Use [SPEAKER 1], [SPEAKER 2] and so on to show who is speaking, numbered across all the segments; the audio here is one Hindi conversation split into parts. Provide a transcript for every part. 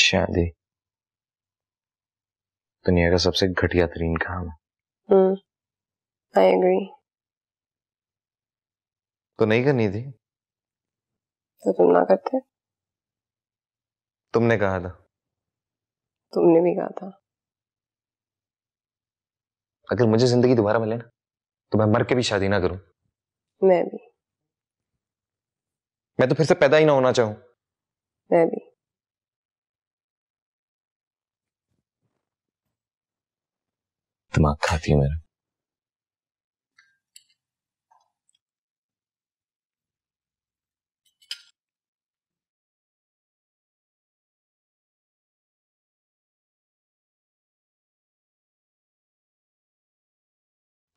[SPEAKER 1] शादी दुनिया का सबसे घटिया तरीन काम है आई एग्री तो नहीं करनी थी तो तुम ना करते तुमने कहा था तुमने भी कहा था अगर मुझे जिंदगी दोबारा मिले ना तो मैं मर के भी शादी ना करूं मैं भी मैं तो फिर से पैदा ही ना होना चाहूं मैं भी दिमाग खाती है मेरा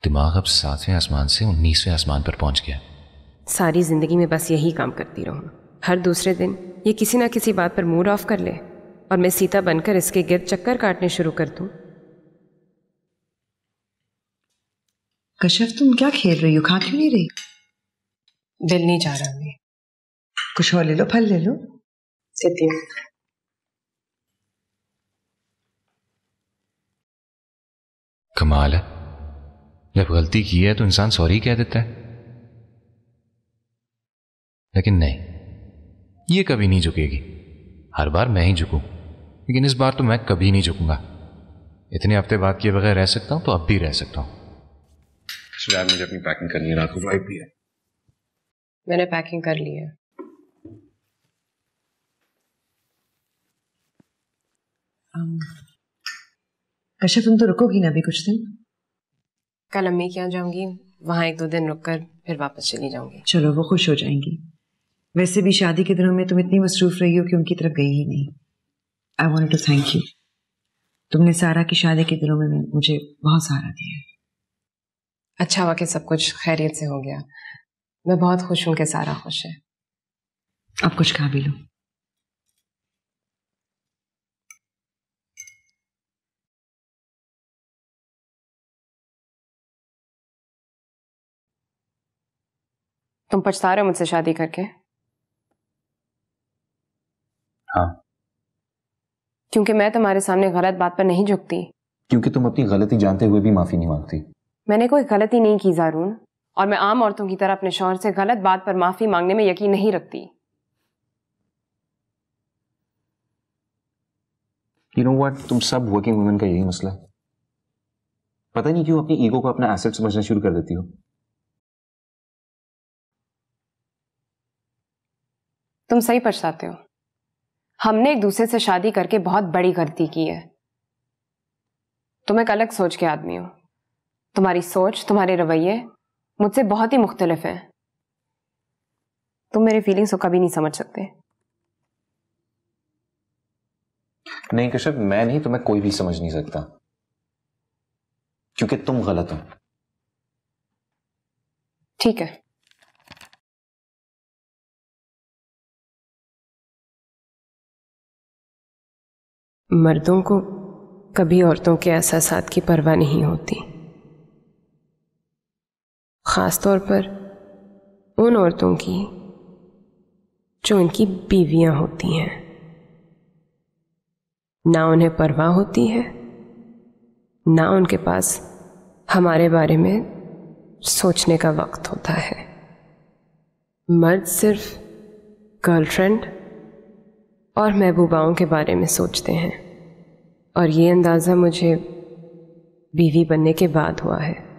[SPEAKER 1] दिमाग अब सातवें आसमान से उन्नीसवें आसमान पर पहुंच गया सारी जिंदगी में बस यही काम करती रहूं हर दूसरे दिन ये किसी ना किसी बात पर मूड ऑफ कर ले और मैं सीता बनकर इसके गिरद चक्कर काटने शुरू कर दूं कश्यप तुम क्या खेल रही हो खा क्यों नहीं रही दिल नहीं जा रहा मैं कुछ और ले लो फल ले लो कमाल है जब गलती की है तो इंसान सॉरी कह देता है लेकिन नहीं ये कभी नहीं झुकेगी हर बार मैं ही झुकूं लेकिन इस बार तो मैं कभी नहीं झुकूंगा इतने हफ्ते बाद किए बगैर रह सकता हूं तो अब भी रह सकता हूं यार मुझे अपनी पैकिंग करनी है रात को वाइप भी है मैंने पैकिंग कर ली है um, अच्छा तुम तो रुकोगी ना अभी कुछ दिन कल अम्मी के यहाँ जाऊंगी वहां एक दो दिन रुक कर फिर वापस चली जाऊंगी चलो वो खुश हो जाएंगी वैसे भी शादी के दिनों में तुम इतनी मसरूफ रही हो कि उनकी तरफ गई ही नहीं I want to thank you तुमने सारा की शादी के दिनों में मुझे बहुत सहारा दिया है अच्छा हुआ कि सब कुछ खैरियत से हो गया मैं बहुत खुश हूं कि सारा खुश है अब कुछ खा भी लो तुम पछता रहे हो मुझसे शादी करके हाँ क्योंकि मैं तुम्हारे सामने गलत बात पर नहीं झुकती क्योंकि तुम अपनी गलती जानते हुए भी माफी नहीं मांगती मैंने कोई गलती नहीं की जारून और मैं आम औरतों की तरह अपने शौहर से गलत बात पर माफी मांगने में यकीन नहीं रखती यू नो व्हाट तुम सब वर्किंग वुमेन का यही मसला है पता नहीं क्यों अपनी ईगो को अपना एसेट समझना शुरू कर देती हो तुम सही पछताते हो हमने एक दूसरे से शादी करके बहुत बड़ी गलती की है तुम एक अलग सोच के आदमी हो तुम्हारी सोच तुम्हारे रवैये मुझसे बहुत ही मुख्तलिफ हैं तुम मेरे फीलिंग्स को कभी नहीं समझ सकते नहीं कश्यप मैं नहीं तुम्हें कोई भी समझ नहीं सकता क्योंकि तुम गलत हो ठीक है मर्दों को कभी औरतों के एहसास की परवाह नहीं होती ख़ास तौर पर उन औरतों की जो इनकी बीवियां होती हैं ना उन्हें परवाह होती है ना उनके पास हमारे बारे में सोचने का वक्त होता है मर्द सिर्फ गर्लफ्रेंड और महबूबाओं के बारे में सोचते हैं और ये अंदाज़ा मुझे बीवी बनने के बाद हुआ है